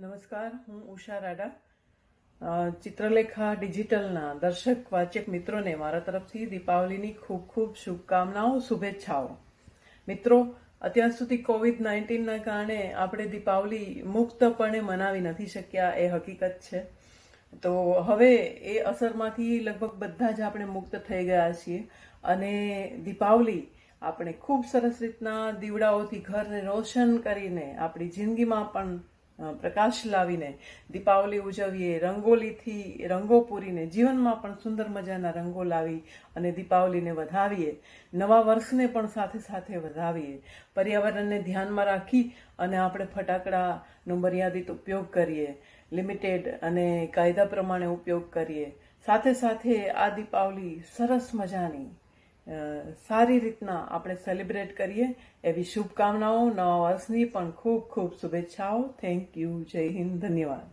નમસ્કાર હું ઉષા રાડા ચિત્રલેખા ડિજિટલના દર્શક વાચક મિત્રોને મારા તરફથી દીપાવલીની ખૂબ ખૂબ શુભકામનાઓ શુભેચ્છાઓ મિત્રો અત્યાર સુધી કોવિડ નાઇન્ટીનના કારણે આપણે દીપાવલી મુક્તપણે મનાવી નથી શક્યા એ હકીકત છે તો હવે એ અસરમાંથી લગભગ બધા જ આપણે મુક્ત થઈ ગયા છીએ અને દીપાવલી આપણે ખૂબ સરસ રીતના દીવડાઓથી ઘરને રોશન કરીને આપણી જિંદગીમાં પણ પ્રકાશ લાવીને દીપાવલી ઉજવીએ રંગોલીથી રંગો પૂરીને જીવનમાં પણ સુંદર મજાના રંગો લાવી અને દીપાવલીને વધાવીએ નવા વર્ષને પણ સાથે સાથે વધાવીએ પર્યાવરણને ધ્યાનમાં રાખી અને આપણે ફટાકડાનો મર્યાદિત ઉપયોગ કરીએ લિમિટેડ અને કાયદા પ્રમાણે ઉપયોગ કરીએ સાથે સાથે આ દીપાવલી સરસ મજાની સારી રીતના આપણે સેલિબ્રેટ કરીએ એવી શુભકામનાઓ નવા વર્ષની પણ ખૂબ ખૂબ શુભેચ્છાઓ થેન્ક યુ જય હિન્દ ધન્યવાદ